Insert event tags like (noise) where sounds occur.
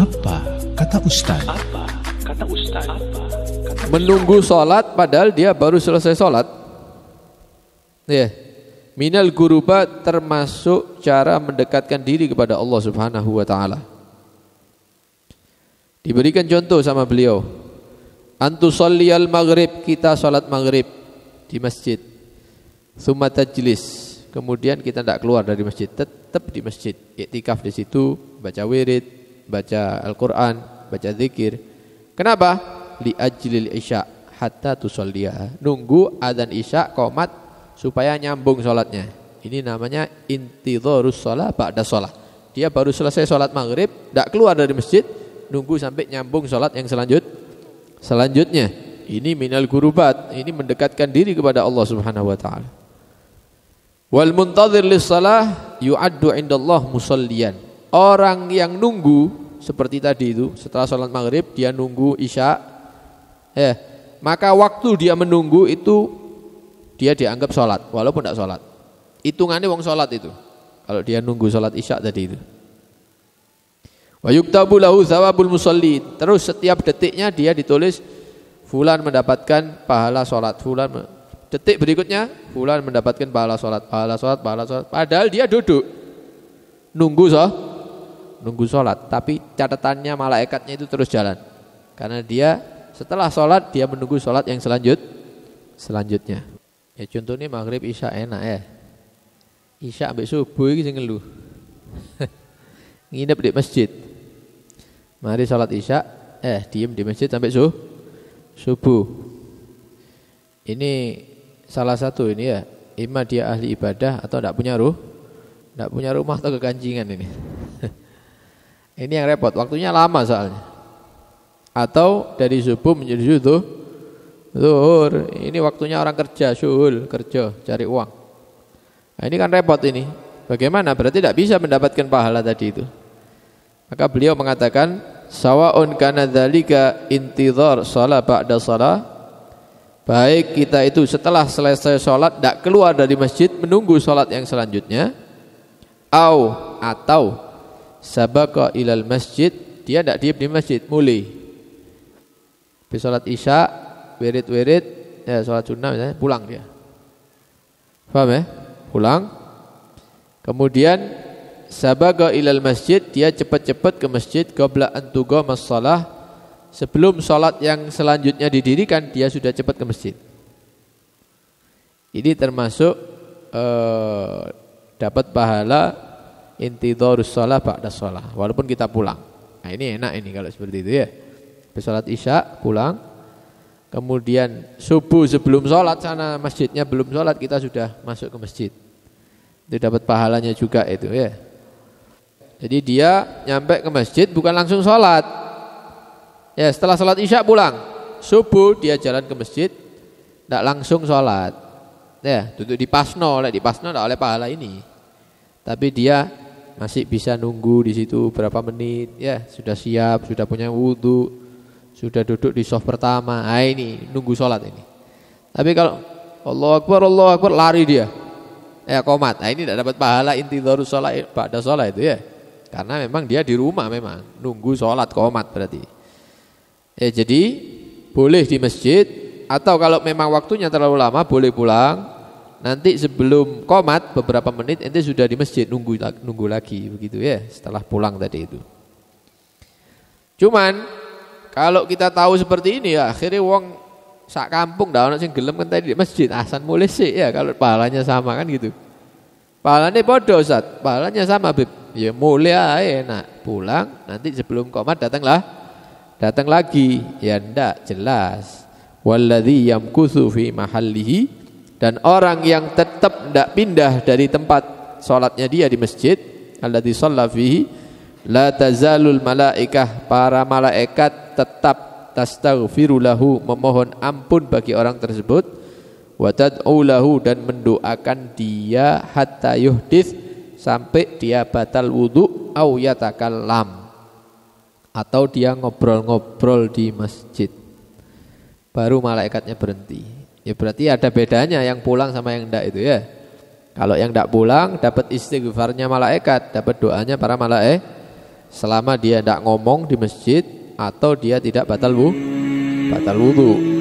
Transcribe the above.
Apa kata Ustaz? Apa kata Ustaz? Apa Menunggu sholat padahal dia baru selesai sholat. Ya. Yeah. Minal guruba termasuk cara mendekatkan diri kepada Allah Subhanahu wa taala. Diberikan contoh sama beliau. Antusalliyal maghrib, kita sholat maghrib di masjid. Sumatera tajlis. Kemudian kita tidak keluar dari masjid, tetap di masjid. Iktikaf di situ, baca wirid, baca Al-Quran, baca zikir. Kenapa? Li ajlil isya hatta dia Nunggu adzan isya komat supaya nyambung sholatnya. Ini namanya intidhorus sholat ba'da sholat. Dia baru selesai sholat maghrib, tidak keluar dari masjid, nunggu sampai nyambung sholat yang selanjut. Selanjutnya, ini minal gurubat, ini mendekatkan diri kepada Allah Subhanahu wa taala. Wal muntazir lis salah yu'addu indallah musallian. Orang yang nunggu seperti tadi itu setelah sholat maghrib dia nunggu isya, eh maka waktu dia menunggu itu dia dianggap sholat walaupun tidak sholat. Hitungannya wong sholat itu kalau dia nunggu sholat isya tadi itu. Wa yuktabu lahu thawabul musalli Terus setiap detiknya dia ditulis fulan mendapatkan pahala sholat fulan detik berikutnya fulan mendapatkan pahala sholat pahala sholat pahala sholat padahal dia duduk nunggu sholat nunggu sholat tapi catatannya malaikatnya itu terus jalan karena dia setelah sholat dia menunggu sholat yang selanjut selanjutnya ya contohnya maghrib isya enak ya isya sampai subuh ini ngeluh (laughs) nginep di masjid mari sholat isya eh diem di masjid sampai subuh subuh ini salah satu ini ya ima dia ahli ibadah atau tidak punya ruh tidak punya rumah atau keganjingan ini ini yang repot, waktunya lama soalnya. Atau dari subuh menjadi zuhur. Zuhur, ini waktunya orang kerja, syuhul, kerja, cari uang. Nah, ini kan repot ini. Bagaimana? Berarti tidak bisa mendapatkan pahala tadi itu. Maka beliau mengatakan sawaun kana dzalika intidhar shalah ba'da shalah Baik kita itu setelah selesai sholat tidak keluar dari masjid menunggu sholat yang selanjutnya, au atau sabaka ilal masjid dia tidak diem di masjid mulai habis sholat isya wirid-wirid ya sholat sunnah misalnya pulang dia paham ya pulang kemudian sabaka ilal masjid dia cepat-cepat ke masjid qabla antugo masalah sebelum sholat yang selanjutnya didirikan dia sudah cepat ke masjid ini termasuk eh, dapat pahala intidharus shalah ba'da shalah walaupun kita pulang. Nah, ini enak ini kalau seperti itu ya. Habis Isya pulang. Kemudian subuh sebelum sholat sana masjidnya belum sholat kita sudah masuk ke masjid. Itu dapat pahalanya juga itu ya. Jadi dia nyampe ke masjid bukan langsung sholat. Ya, setelah sholat Isya pulang. Subuh dia jalan ke masjid tidak langsung sholat. Ya, duduk di pasno, oleh di pasno oleh pahala ini. Tapi dia masih bisa nunggu di situ berapa menit ya sudah siap sudah punya wudhu sudah duduk di soft pertama nah, ini nunggu sholat ini tapi kalau Allah Akbar Allah Akbar lari dia ya komat nah, ini tidak dapat pahala inti darus sholat pada sholat itu ya karena memang dia di rumah memang nunggu sholat komat berarti ya jadi boleh di masjid atau kalau memang waktunya terlalu lama boleh pulang Nanti sebelum komat beberapa menit ente sudah di masjid nunggu nunggu lagi begitu ya setelah pulang tadi itu. Cuman kalau kita tahu seperti ini ya akhirnya wong sak kampung dah orang sing gelem kan tadi di masjid asan mulai sih ya kalau pahalanya sama kan gitu. Pahalanya bodoh saat pahalanya sama Bib. Ya mulia enak pulang nanti sebelum komat datanglah datang lagi ya ndak jelas. Walladzi yamkuthu fi mahallihi dan orang yang tetap tidak pindah dari tempat solatnya dia di masjid, alladzi shalla fihi la tazalul malaikah, para malaikat tetap tastaghfirulahu memohon ampun bagi orang tersebut wa lahu dan mendoakan dia hatta yuhdits sampai dia batal wudu au yatakallam atau dia ngobrol-ngobrol di masjid baru malaikatnya berhenti Ya berarti ada bedanya yang pulang sama yang tidak itu ya. Kalau yang tidak pulang dapat istighfarnya malaikat, dapat doanya para malaikat selama dia tidak ngomong di masjid atau dia tidak batal wudhu. batal wudhu.